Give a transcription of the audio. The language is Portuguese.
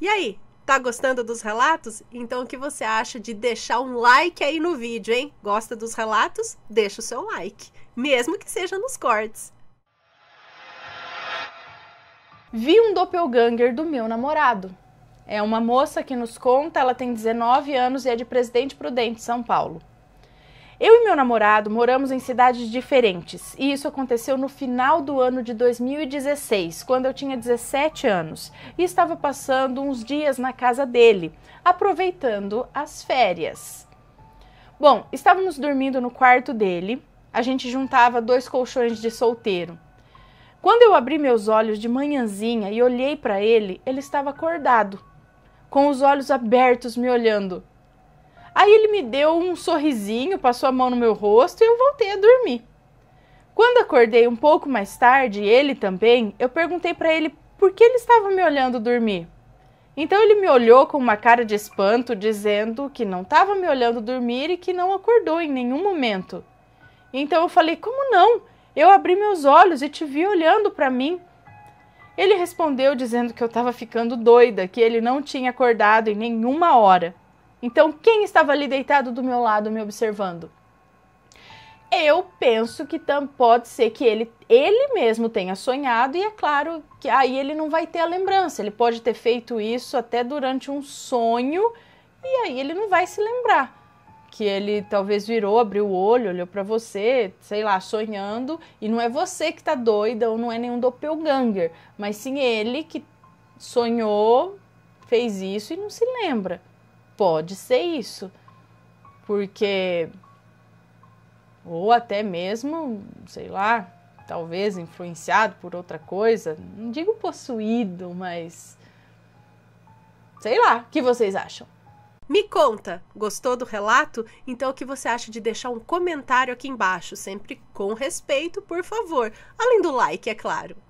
E aí, tá gostando dos relatos? Então o que você acha de deixar um like aí no vídeo, hein? Gosta dos relatos? Deixa o seu like, mesmo que seja nos cortes. Vi um doppelganger do meu namorado. É uma moça que nos conta, ela tem 19 anos e é de Presidente Prudente, São Paulo. Eu e meu namorado moramos em cidades diferentes e isso aconteceu no final do ano de 2016, quando eu tinha 17 anos e estava passando uns dias na casa dele, aproveitando as férias. Bom, estávamos dormindo no quarto dele, a gente juntava dois colchões de solteiro. Quando eu abri meus olhos de manhãzinha e olhei para ele, ele estava acordado, com os olhos abertos me olhando. Aí ele me deu um sorrisinho, passou a mão no meu rosto e eu voltei a dormir. Quando acordei um pouco mais tarde, ele também, eu perguntei para ele por que ele estava me olhando dormir. Então ele me olhou com uma cara de espanto, dizendo que não estava me olhando dormir e que não acordou em nenhum momento. Então eu falei: Como não? Eu abri meus olhos e te vi olhando para mim. Ele respondeu dizendo que eu estava ficando doida, que ele não tinha acordado em nenhuma hora. Então, quem estava ali deitado do meu lado me observando? Eu penso que pode ser que ele, ele mesmo tenha sonhado, e é claro que aí ele não vai ter a lembrança. Ele pode ter feito isso até durante um sonho, e aí ele não vai se lembrar. Que ele talvez virou, abriu o olho, olhou para você, sei lá, sonhando, e não é você que tá doida ou não é nenhum doppelganger, mas sim ele que sonhou, fez isso e não se lembra. Pode ser isso, porque. Ou até mesmo, sei lá, talvez influenciado por outra coisa. Não digo possuído, mas. Sei lá, o que vocês acham? Me conta, gostou do relato? Então o que você acha de deixar um comentário aqui embaixo, sempre com respeito, por favor, além do like, é claro.